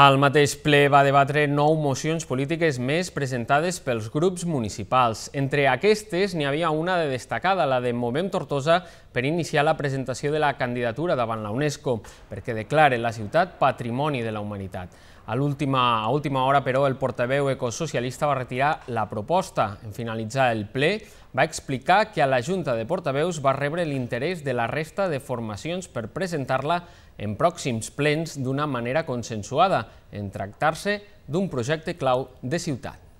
El mateix ple va debatre nou mocions polítiques més presentades pels grups municipals. Entre aquestes n'hi havia una de destacada, la de Movem Tortosa, per iniciar la presentació de la candidatura davant la UNESCO, perquè declare la ciutat Patrimoni de la Humanitat. A última, última hora, però, el portaveu ecosocialista va retirar la proposta. En finalitzar el ple, va explicar que a la Junta de Portaveus va rebre l'interès de la resta de formacions per presentar-la en pròxims plens d'una manera consensuada en tractar-se d'un projecte clau de ciutat.